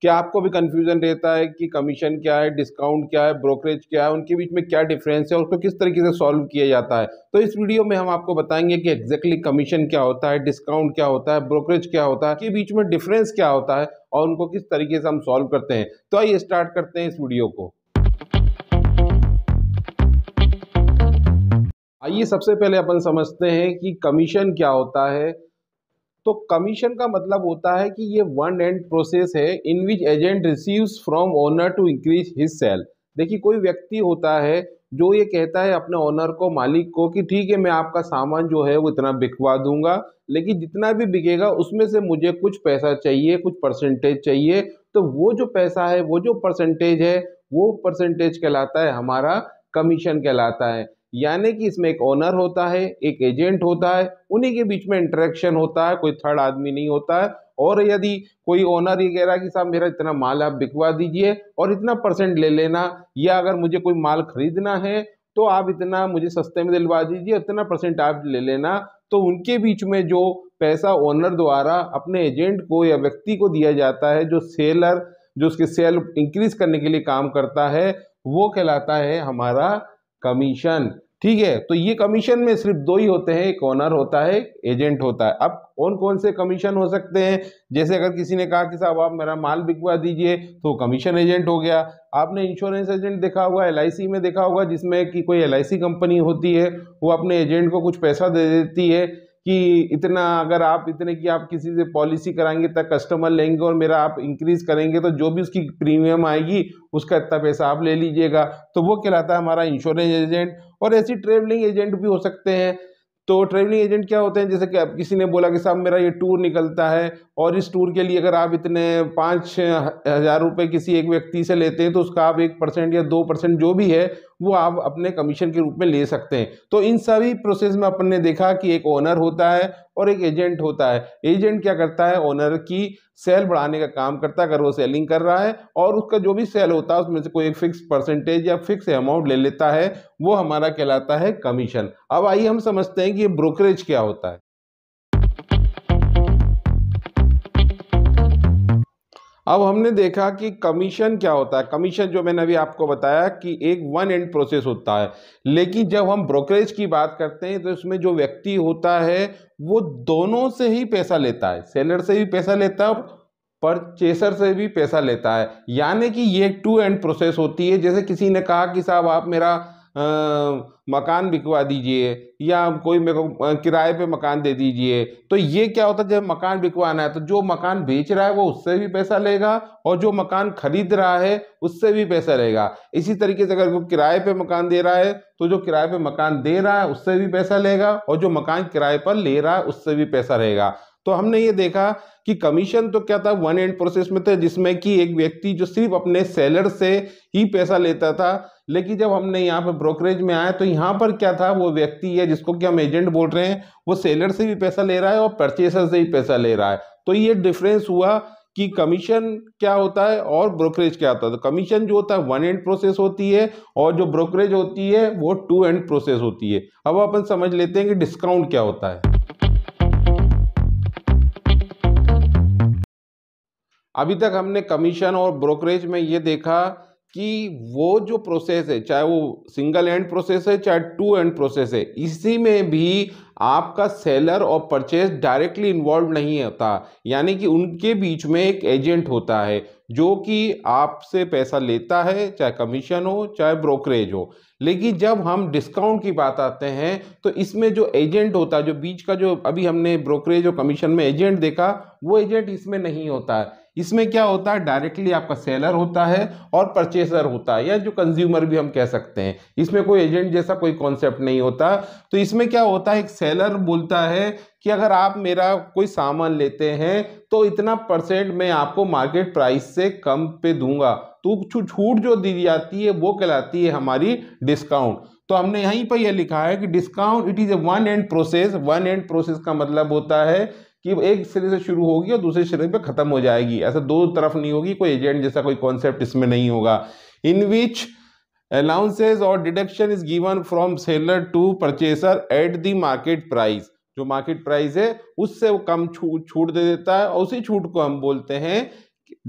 क्या आपको भी कंफ्यूजन रहता है कि कमीशन क्या है डिस्काउंट क्या है ब्रोकरेज क्या है उनके बीच में क्या डिफरेंस है उसको किस तरीके से सॉल्व किया जाता है तो इस वीडियो में हम आपको बताएंगे कि एग्जैक्टली कमीशन क्या होता है डिस्काउंट क्या होता है ब्रोकरेज क्या होता है के बीच में डिफरेंस क्या होता है और उनको किस तरीके से हम सॉल्व करते हैं तो आइए स्टार्ट करते हैं इस वीडियो को आइए सबसे पहले अपन समझते हैं कि कमीशन क्या होता है तो कमीशन का मतलब होता है कि ये वन एंड प्रोसेस है in which agent receives from owner to increase his sale देखिए कोई व्यक्ति होता है जो ये कहता है अपने ओनर को मालिक को कि ठीक है मैं आपका सामान जो है वो इतना बिकवा दूंगा लेकिन जितना भी बिकेगा उसमें से मुझे कुछ पैसा चाहिए कुछ परसेंटेज चाहिए तो वो जो पैसा है वो जो परसेंटेज है वो परसेंटेज कहलाता है हमारा कमीशन कहलाता है यानी कि इसमें एक ओनर होता है एक एजेंट होता है उन्हीं के बीच में इंटरेक्शन होता है कोई थर्ड आदमी नहीं होता है और यदि कोई ओनर ये कह रहा है कि साहब मेरा इतना माल आप बिकवा दीजिए और इतना परसेंट ले लेना या अगर मुझे कोई माल खरीदना है तो आप इतना मुझे सस्ते में दिलवा दीजिए इतना परसेंट आप ले लेना तो उनके बीच में जो पैसा ओनर द्वारा अपने एजेंट को या व्यक्ति को दिया जाता है जो सेलर जो उसके सेल इंक्रीज करने के लिए काम करता है वो कहलाता है हमारा कमीशन ठीक है तो ये कमीशन में सिर्फ दो ही होते हैं एक ऑनर होता है एक एजेंट होता है अब कौन कौन से कमीशन हो सकते हैं जैसे अगर किसी ने कहा कि साहब आप मेरा माल बिकवा दीजिए तो कमीशन एजेंट हो गया आपने इंश्योरेंस एजेंट देखा होगा एल में देखा होगा जिसमें कि कोई एल कंपनी होती है वो अपने एजेंट को कुछ पैसा दे देती है कि इतना अगर आप इतने की आप किसी से पॉलिसी कराएंगे तब कस्टमर लेंगे और मेरा आप इंक्रीज करेंगे तो जो भी उसकी प्रीमियम आएगी उसका इतना पैसा आप ले लीजिएगा तो वो कहलाता है हमारा इंश्योरेंस एजेंट और ऐसी ट्रेवलिंग एजेंट भी हो सकते हैं तो ट्रेवलिंग एजेंट क्या होते हैं जैसे कि अब किसी ने बोला कि साहब मेरा ये टूर निकलता है और इस टूर के लिए अगर आप इतने पाँच हज़ार रुपये किसी एक व्यक्ति से लेते हैं तो उसका आप एक परसेंट या दो परसेंट जो भी है वो आप अपने कमीशन के रूप में ले सकते हैं तो इन सभी प्रोसेस में अपन ने देखा कि एक ओनर होता है और एक एजेंट होता है एजेंट क्या करता है ओनर की सेल बढ़ाने का काम करता है अगर वो सेलिंग कर रहा है और उसका जो भी सेल होता है उसमें से कोई एक फिक्स परसेंटेज या फिक्स अमाउंट ले लेता है वो हमारा कहलाता है कमीशन अब आइए हम समझते हैं कि ये ब्रोकरेज क्या होता है अब हमने देखा कि कमीशन क्या होता है कमीशन जो मैंने अभी आपको बताया कि एक वन एंड प्रोसेस होता है लेकिन जब हम ब्रोकरेज की बात करते हैं तो इसमें जो व्यक्ति होता है वो दोनों से ही पैसा लेता है सेलर से भी पैसा लेता है परचेसर से भी पैसा लेता है यानी कि ये टू एंड प्रोसेस होती है जैसे किसी ने कहा कि साहब आप मेरा मकान बिकवा दीजिए या कोई मेरे को किराए पे मकान दे दीजिए तो ये क्या होता है जब मकान बिकवाना है तो जो मकान बेच रहा है वो उससे भी पैसा लेगा और जो मकान खरीद रहा है उससे भी पैसा लेगा इसी तरीके से अगर कोई किराए पे मकान दे रहा है तो जो किराए पे मकान दे रहा है उससे भी पैसा लेगा और जो मकान किराए पर ले रहा है उससे भी पैसा रहेगा तो हमने ये देखा कि कमीशन तो क्या था वन एंड प्रोसेस में था जिसमें कि एक व्यक्ति जो सिर्फ अपने सेलर से ही पैसा लेता था लेकिन जब हमने यहाँ पर ब्रोकरेज में आया तो यहाँ पर क्या था वो व्यक्ति है जिसको कि हम एजेंट बोल रहे हैं वो सेलर से भी पैसा ले रहा है और परचेसर से भी पैसा ले रहा है तो ये डिफरेंस हुआ कि कमीशन क्या होता है और ब्रोकरेज क्या होता है तो कमीशन जो होता है वन एंड प्रोसेस होती है और जो ब्रोकरेज होती है वो टू एंड प्रोसेस होती है अब अपन समझ लेते हैं कि डिस्काउंट क्या होता है अभी तक हमने कमीशन और ब्रोकरेज में ये देखा कि वो जो प्रोसेस है चाहे वो सिंगल एंड प्रोसेस है चाहे टू एंड प्रोसेस है इसी में भी आपका सेलर और परचेज डायरेक्टली इन्वॉल्व नहीं होता यानी कि उनके बीच में एक एजेंट होता है जो कि आपसे पैसा लेता है चाहे कमीशन हो चाहे ब्रोकरेज हो लेकिन जब हम डिस्काउंट की बात आते हैं तो इसमें जो एजेंट होता है जो बीच का जो अभी हमने ब्रोकरेज और कमीशन में एजेंट देखा वो एजेंट इसमें नहीं होता है इसमें क्या होता है डायरेक्टली आपका सेलर होता है और परचेसर होता है या जो कंज्यूमर भी हम कह सकते हैं इसमें कोई एजेंट जैसा कोई कॉन्सेप्ट नहीं होता तो इसमें क्या होता है एक सेलर बोलता है कि अगर आप मेरा कोई सामान लेते हैं तो इतना परसेंट मैं आपको मार्केट प्राइस से कम पे दूंगा तो छूट जो दी जाती है वो कहलाती है हमारी डिस्काउंट तो हमने यहीं पर यह लिखा है कि discount it is a one end process one end process का मतलब होता है कि एक सिरे से शुरू होगी और दूसरे सिरे पे ख़त्म हो जाएगी ऐसा दो तरफ नहीं होगी कोई एजेंट जैसा कोई कॉन्सेप्ट इसमें नहीं होगा इन विच अलाउंसेज और deduction is given from seller to purchaser at the market price जो मार्केट प्राइस है उससे वो कम छूट छूट दे देता है और उसी छूट को हम बोलते हैं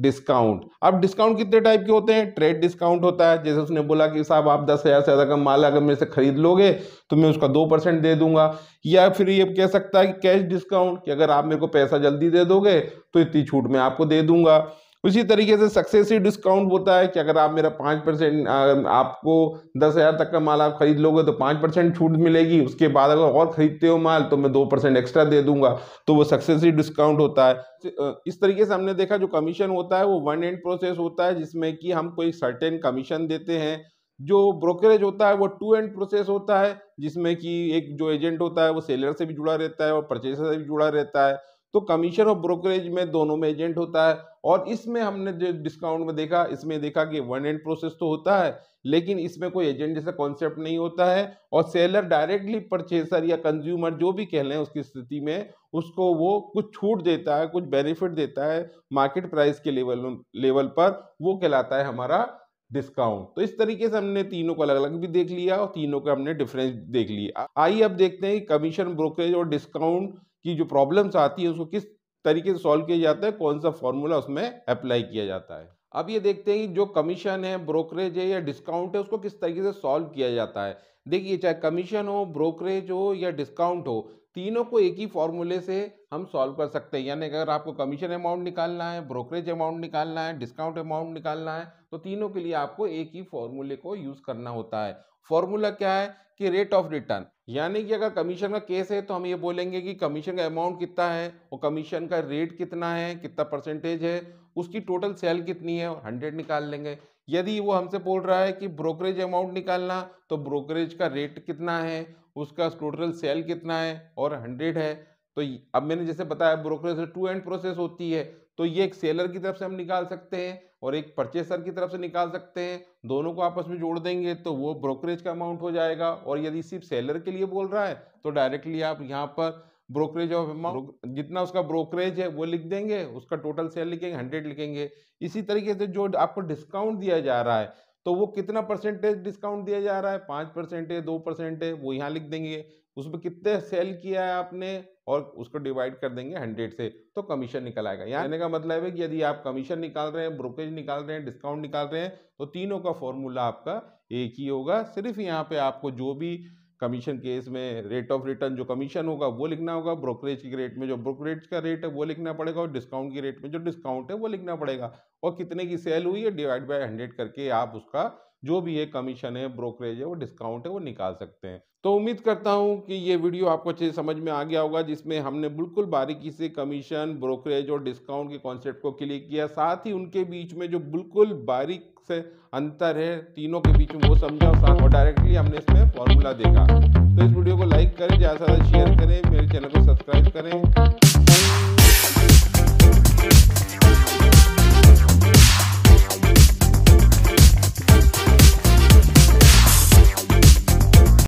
डिस्काउंट अब डिस्काउंट कितने टाइप के होते हैं ट्रेड डिस्काउंट होता है जैसे उसने बोला कि साहब आप दस हज़ार से ज़्यादा का माल अगर मेरे से खरीद लोगे तो मैं उसका दो परसेंट दे दूंगा या फिर ये कह सकता है कि कैश डिस्काउंट कि अगर आप मेरे को पैसा जल्दी दे दोगे तो इतनी छूट मैं आपको दे दूंगा उसी तरीके से सक्सेसिव डिस्काउंट होता है कि अगर आप मेरा पाँच परसेंट आपको दस हज़ार तक का माल आप खरीद लोगे तो पाँच परसेंट छूट मिलेगी उसके बाद अगर और ख़रीदते हो माल तो मैं दो परसेंट एक्स्ट्रा दे दूंगा तो वो सक्सेसिव डिस्काउंट होता है तो, इस तरीके से हमने देखा जो कमीशन होता है वो वन एंड प्रोसेस होता है जिसमें कि हम कोई सर्टेन कमीशन देते हैं जो ब्रोकरेज होता है वो टू एंड प्रोसेस होता है जिसमें कि एक जो एजेंट होता है वो सेलर से भी जुड़ा रहता है और परचेसर से भी जुड़ा रहता है तो कमीशन और ब्रोकरेज में दोनों में एजेंट होता है और इसमें हमने जो डिस्काउंट में देखा इसमें देखा कि वन एंड प्रोसेस तो होता है लेकिन इसमें कोई एजेंट जैसा कॉन्सेप्ट नहीं होता है और सेलर डायरेक्टली परचेसर या कंज्यूमर जो भी कह लें उसकी स्थिति में उसको वो कुछ छूट देता है कुछ बेनिफिट देता है मार्केट प्राइस के लेवल लेवल पर वो कहलाता है हमारा डिस्काउंट तो इस तरीके से हमने तीनों को अलग अलग भी देख लिया और तीनों का हमने डिफरेंस देख लिया आइए अब देखते हैं कमीशन ब्रोकरेज और डिस्काउंट की जो प्रॉब्लम्स आती है उसको किस तरीके से सॉल्व किया जाता है कौन सा फॉर्मूला उसमें अप्लाई किया जाता है अब ये देखते हैं कि जो कमीशन है ब्रोकरेज है या डिस्काउंट है उसको किस तरीके से सॉल्व किया जाता है देखिए चाहे कमीशन हो ब्रोकरेज हो या डिस्काउंट हो तीनों को एक ही फॉर्मूले से हम सॉल्व कर सकते हैं यानी अगर आपको कमीशन अमाउंट निकालना है ब्रोकरेज अमाउंट निकालना है डिस्काउंट अमाउंट निकालना है तो तीनों के लिए आपको एक ही फॉर्मूले को यूज करना होता है फॉर्मूला क्या है कि रेट ऑफ रिटर्न यानी कि अगर कमीशन का केस है तो हम ये बोलेंगे कि कमीशन का अमाउंट कितना है और कमीशन का रेट कितना है कितना परसेंटेज है उसकी टोटल सेल कितनी है और हंड्रेड निकाल लेंगे यदि वो हमसे बोल रहा है कि ब्रोकरेज अमाउंट निकालना तो ब्रोकरेज का रेट कितना है उसका टोटल सेल कितना है और हंड्रेड है तो अब मैंने जैसे बताया ब्रोकरेज टू एंड प्रोसेस होती है तो ये एक सेलर की तरफ से हम निकाल सकते हैं और एक परचेसर की तरफ से निकाल सकते हैं दोनों को आपस में जोड़ देंगे तो वो ब्रोकरेज का अमाउंट हो जाएगा और यदि सिर्फ सेलर के लिए बोल रहा है तो डायरेक्टली आप यहाँ पर ब्रोकरेज ऑफ अमाउंट जितना उसका ब्रोकरेज है वो लिख देंगे उसका टोटल सेल लिखेंगे हंड्रेड लिखेंगे इसी तरीके से जो आपको डिस्काउंट दिया जा रहा है तो वो कितना परसेंटेज डिस्काउंट दिया जा रहा है पाँच परसेंट है दो परसेंट है वो यहाँ लिख देंगे उसमें कितने सेल किया है आपने और उसको डिवाइड कर देंगे हंड्रेड से तो कमीशन निकल आएगा यहाँ का मतलब है कि यदि आप कमीशन निकाल रहे हैं ब्रोकरेज निकाल रहे हैं डिस्काउंट निकाल रहे हैं तो तीनों का फॉर्मूला आपका एक ही होगा सिर्फ यहाँ पे आपको जो भी कमीशन केस में रेट ऑफ रिटर्न जो कमीशन होगा वो लिखना होगा ब्रोकरेज के रेट में जो ब्रोकरेज का रेट है वो लिखना पड़ेगा और डिस्काउंट के रेट में जो डिस्काउंट है वो लिखना पड़ेगा और कितने की सेल हुई है डिवाइड बाय हंड्रेड करके आप उसका जो भी है कमीशन है ब्रोकरेज है वो डिस्काउंट है वो निकाल सकते हैं तो उम्मीद करता हूँ कि ये वीडियो आपको अच्छे समझ में आ गया होगा जिसमें हमने बिल्कुल बारीकी से कमीशन ब्रोकरेज और डिस्काउंट के कॉन्सेप्ट को क्लियर किया साथ ही उनके बीच में जो बिल्कुल बारीक से अंतर है तीनों के बीच में वो समझा साथ और डायरेक्टली हमने इसमें फॉर्मूला देखा तो इस वीडियो को लाइक करें ज़्यादा से ज़्यादा शेयर करें मेरे चैनल को सब्सक्राइब करें